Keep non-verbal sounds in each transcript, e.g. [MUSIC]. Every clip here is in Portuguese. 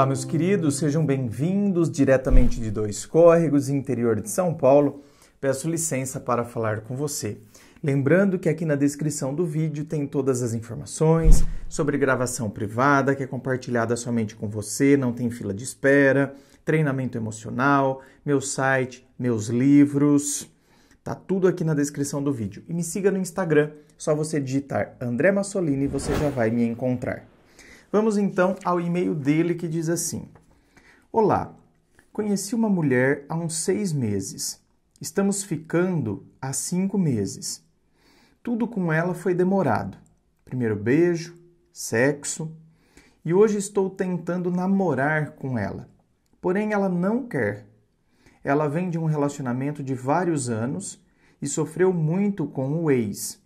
Olá, meus queridos, sejam bem-vindos diretamente de Dois Córregos, interior de São Paulo. Peço licença para falar com você. Lembrando que aqui na descrição do vídeo tem todas as informações sobre gravação privada, que é compartilhada somente com você, não tem fila de espera, treinamento emocional, meu site, meus livros. Tá tudo aqui na descrição do vídeo. E me siga no Instagram, só você digitar André Massolini e você já vai me encontrar. Vamos então ao e-mail dele que diz assim: Olá, conheci uma mulher há uns seis meses. Estamos ficando há cinco meses. Tudo com ela foi demorado. Primeiro beijo, sexo. E hoje estou tentando namorar com ela. Porém, ela não quer. Ela vem de um relacionamento de vários anos e sofreu muito com o ex.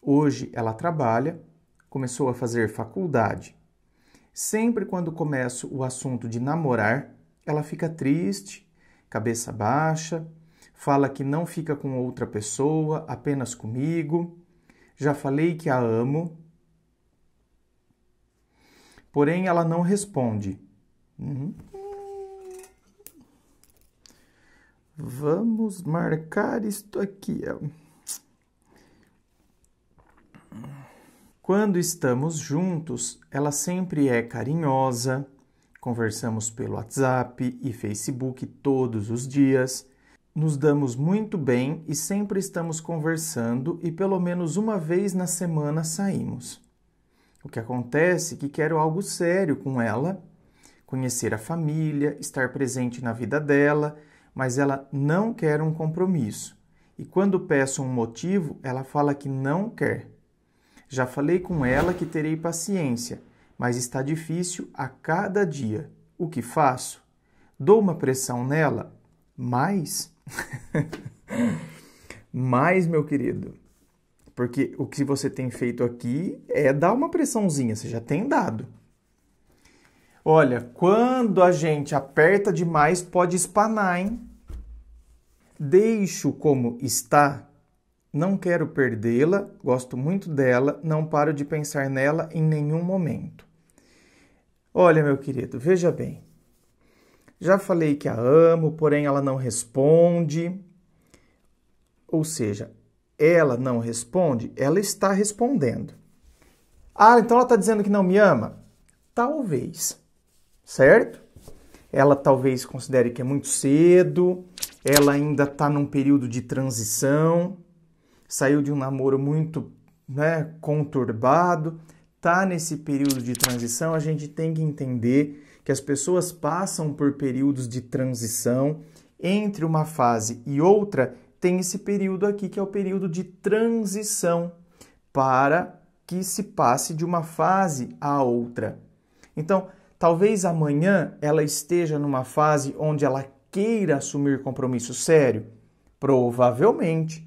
Hoje ela trabalha, começou a fazer faculdade. Sempre quando começo o assunto de namorar, ela fica triste, cabeça baixa, fala que não fica com outra pessoa, apenas comigo. Já falei que a amo. Porém, ela não responde. Uhum. Vamos marcar isto aqui. Ó. Quando estamos juntos, ela sempre é carinhosa, conversamos pelo WhatsApp e Facebook todos os dias, nos damos muito bem e sempre estamos conversando e pelo menos uma vez na semana saímos. O que acontece é que quero algo sério com ela, conhecer a família, estar presente na vida dela, mas ela não quer um compromisso. E quando peço um motivo, ela fala que não quer. Já falei com ela que terei paciência, mas está difícil a cada dia. O que faço? Dou uma pressão nela? Mais? [LAUGHS] mais, meu querido. Porque o que você tem feito aqui é dar uma pressãozinha, você já tem dado. Olha, quando a gente aperta demais, pode espanar, hein? Deixo como está não quero perdê-la, gosto muito dela, não paro de pensar nela em nenhum momento. Olha, meu querido, veja bem. Já falei que a amo, porém ela não responde. Ou seja, ela não responde, ela está respondendo. Ah, então ela está dizendo que não me ama? Talvez, certo? Ela talvez considere que é muito cedo, ela ainda está num período de transição saiu de um namoro muito né, conturbado, tá nesse período de transição, a gente tem que entender que as pessoas passam por períodos de transição entre uma fase e outra, tem esse período aqui que é o período de transição para que se passe de uma fase a outra. Então, talvez amanhã ela esteja numa fase onde ela queira assumir compromisso sério, provavelmente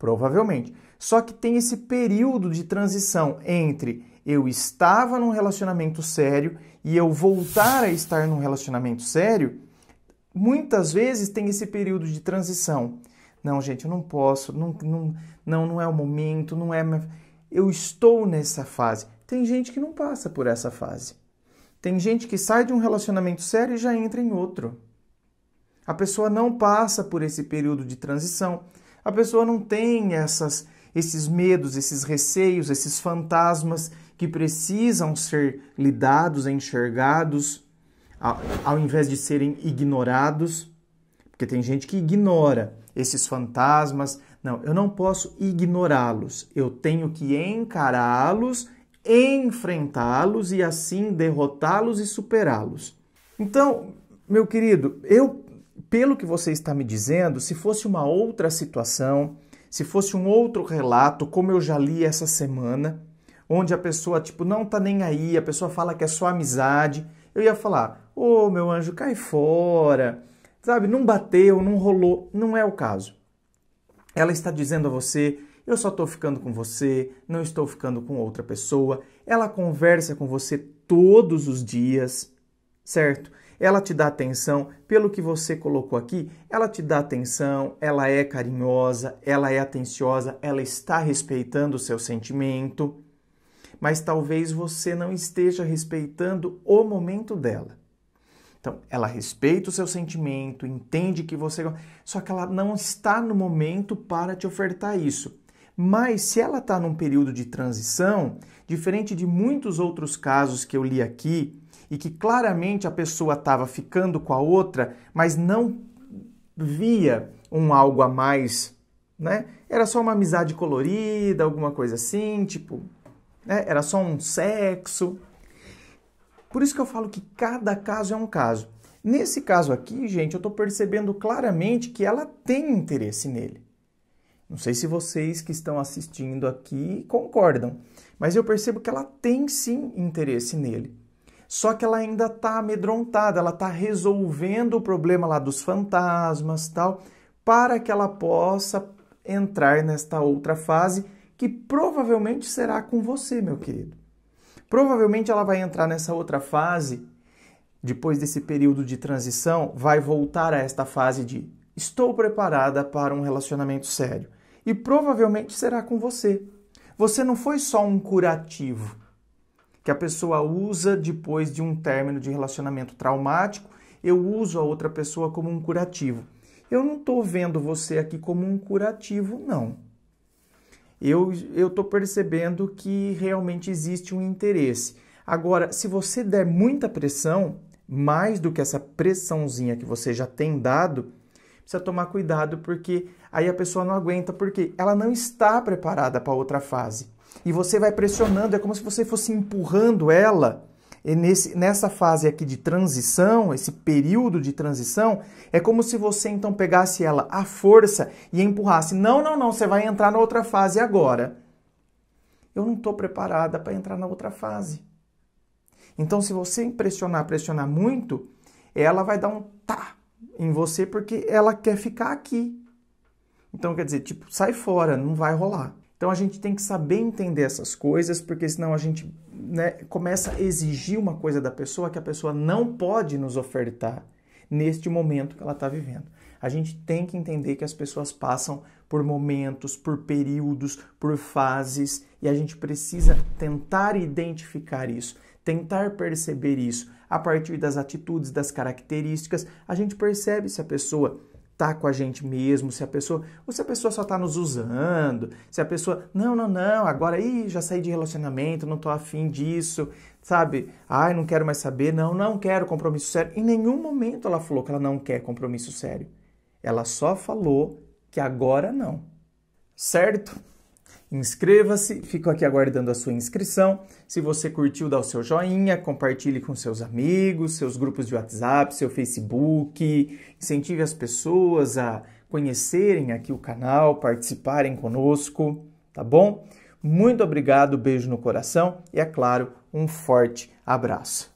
Provavelmente. Só que tem esse período de transição entre eu estava num relacionamento sério e eu voltar a estar num relacionamento sério. Muitas vezes tem esse período de transição. Não, gente, eu não posso, não, não, não, não é o momento, não é. Eu estou nessa fase. Tem gente que não passa por essa fase. Tem gente que sai de um relacionamento sério e já entra em outro. A pessoa não passa por esse período de transição a pessoa não tem essas, esses medos, esses receios, esses fantasmas que precisam ser lidados, enxergados, ao, ao invés de serem ignorados. Porque tem gente que ignora esses fantasmas. Não, eu não posso ignorá-los. Eu tenho que encará-los, enfrentá-los e assim derrotá-los e superá-los. Então, meu querido, eu pelo que você está me dizendo, se fosse uma outra situação, se fosse um outro relato, como eu já li essa semana, onde a pessoa, tipo, não tá nem aí, a pessoa fala que é só amizade, eu ia falar: "Ô, oh, meu anjo, cai fora". Sabe, não bateu, não rolou, não é o caso. Ela está dizendo a você: "Eu só estou ficando com você, não estou ficando com outra pessoa". Ela conversa com você todos os dias, certo? ela te dá atenção, pelo que você colocou aqui, ela te dá atenção, ela é carinhosa, ela é atenciosa, ela está respeitando o seu sentimento, mas talvez você não esteja respeitando o momento dela. Então, ela respeita o seu sentimento, entende que você. Só que ela não está no momento para te ofertar isso. Mas se ela está num período de transição, diferente de muitos outros casos que eu li aqui, e que claramente a pessoa estava ficando com a outra, mas não via um algo a mais, né? Era só uma amizade colorida, alguma coisa assim, tipo, né? era só um sexo. Por isso que eu falo que cada caso é um caso. Nesse caso aqui, gente, eu estou percebendo claramente que ela tem interesse nele. Não sei se vocês que estão assistindo aqui concordam, mas eu percebo que ela tem sim interesse nele. Só que ela ainda está amedrontada, ela está resolvendo o problema lá dos fantasmas tal, para que ela possa entrar nesta outra fase que provavelmente será com você, meu querido. Provavelmente ela vai entrar nessa outra fase, depois desse período de transição, vai voltar a esta fase de estou preparada para um relacionamento sério. E provavelmente será com você. Você não foi só um curativo, que a pessoa usa depois de um término de relacionamento traumático, eu uso a outra pessoa como um curativo. Eu não estou vendo você aqui como um curativo, não. Eu estou percebendo que realmente existe um interesse. Agora, se você der muita pressão, mais do que essa pressãozinha que você já tem dado, precisa tomar cuidado porque aí a pessoa não aguenta, porque ela não está preparada para outra fase. E você vai pressionando, é como se você fosse empurrando ela. nesse, nessa fase aqui de transição, esse período de transição, é como se você então pegasse ela à força e empurrasse. Não, não, não, você vai entrar na outra fase agora. Eu não estou preparada para entrar na outra fase. Então, se você pressionar, pressionar muito, ela vai dar um tá em você porque ela quer ficar aqui. Então, quer dizer, tipo, sai fora, não vai rolar. Então a gente tem que saber entender essas coisas, porque senão a gente né, começa a exigir uma coisa da pessoa que a pessoa não pode nos ofertar neste momento que ela está vivendo. A gente tem que entender que as pessoas passam por momentos, por períodos, por fases, e a gente precisa tentar identificar isso, tentar perceber isso. A partir das atitudes, das características, a gente percebe se a pessoa tá com a gente mesmo, se a pessoa, ou se a pessoa só tá nos usando, se a pessoa, não, não, não, agora aí já saí de relacionamento, não tô afim disso, sabe? Ai, não quero mais saber, não, não quero compromisso sério. Em nenhum momento ela falou que ela não quer compromisso sério. Ela só falou que agora não. Certo? Inscreva-se, fico aqui aguardando a sua inscrição. Se você curtiu, dá o seu joinha, compartilhe com seus amigos, seus grupos de WhatsApp, seu Facebook, incentive as pessoas a conhecerem aqui o canal, participarem conosco, tá bom? Muito obrigado, beijo no coração e, é claro, um forte abraço.